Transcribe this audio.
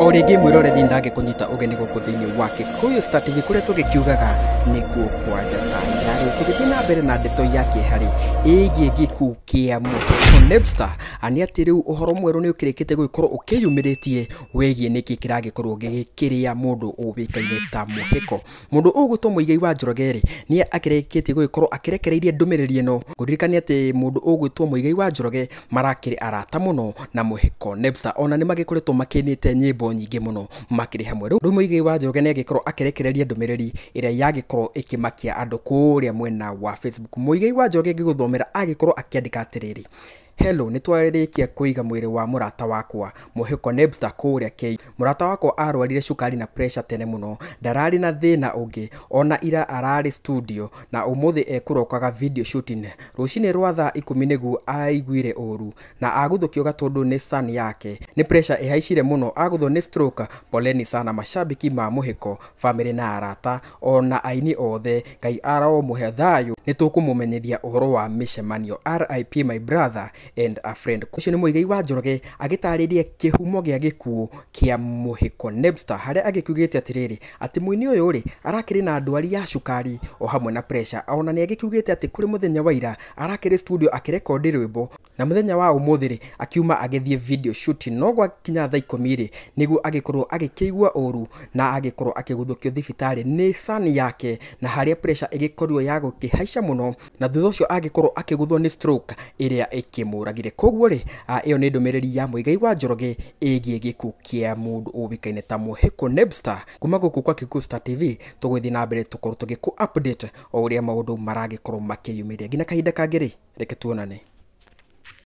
o rĩngĩ mwĩroreri ndangĩkũnyita ũgeni gũkũ thĩinĩ wa Gĩkũyũ Star TV kũrĩa tũgĩkiugaga nĩ kuo kwa njata yarĩ tũgĩthiĩ na mbere na ndeto ya kĩeharĩ ĩgiĩ gĩkuũ kĩa mũhĩto Napster nĩ atĩ rĩu ũhoro mwerũ nĩ ũkĩrĩkĩte gũgĩkorwo ũkĩyumĩrĩtie wĩgiĩ nĩkĩ kĩragĩkorwo gĩgĩkĩrĩa mũndũ ũĩkaine ta mũhĩko mũndũ ũgũtwo Mũigai wa Njoroge-rĩ nĩ akĩrĩkĩtie gũgĩkorwo akĩrekereirie ndũmĩrĩri ĩno ngũririkane atĩ mũndũ ũgwĩtwo Mũigai wa Njoroge marakĩrĩ arata mũno na mũhĩko Napster ona nĩ magĩkoretwo makĩnĩte nĩainĩte nyimbo nyingi muno makĩrĩ hamwe rĩu mũigi wa Njoroge nĩagĩkorwo akĩrekereria ndũmĩrĩri ĩrĩa yagĩkorwo ikimakia andu kuria mwena wa Facebook mũigi wa Njoroge ngĩgũthomera agikoro akiandika atiriri Hello nä twarä kuiga mwä wa murata wakwa muhiko nebsta kuria kei murata wakwa arwarire cukari na pressure tene muno ndararä na thĩna ũngĩ ona ira ararĩ studio na ũmũthĩ ekũrokaga video shooting rũcinĩ rwa thaa nä guo aiguire ũru na agũthũkio gatũndũ nĩ sun yake nĩ pressure ĩhaicire mũno agũthwo nĩ stroke poleni sana mashabiki ma mũhiko bamĩrĩ na arata ona aini othe ngai kå må nĩ å horo wa cemanio rip my brother and a friend ucio nä muigai wa njoroge a kihumo kiugä gikuo atä muhiko rä atä må atiriri ati yå rä arakä arakiri na ndwari ya cukari o hamwe na pressure ona ni kå ati kuri muthenya wa ira arakiri studio akirekodi rwimbo na muthenya wa umuthi akiuma agithie video shoot no gwa kinya thaa ikumi nigu agikorwo agikeigwa oru na agikorwo akiguthukio thibitari ni sani yake na haria pressure igikorwo ya gukihaica muno na thutha ucio agikorwo akiguthwo ni stroke iria ikimuragire koguo ri iyo ni ndumiriri ya muigai wa njoroge igie giku kia mundu uwikaine ta muhiko nebsta kuma guku kwa kikusta star tv tugwithie na mbere tukorwo tugiku update o uria maundu maragikorwo makiyumiria nginya kahinda kangiri reke tuonane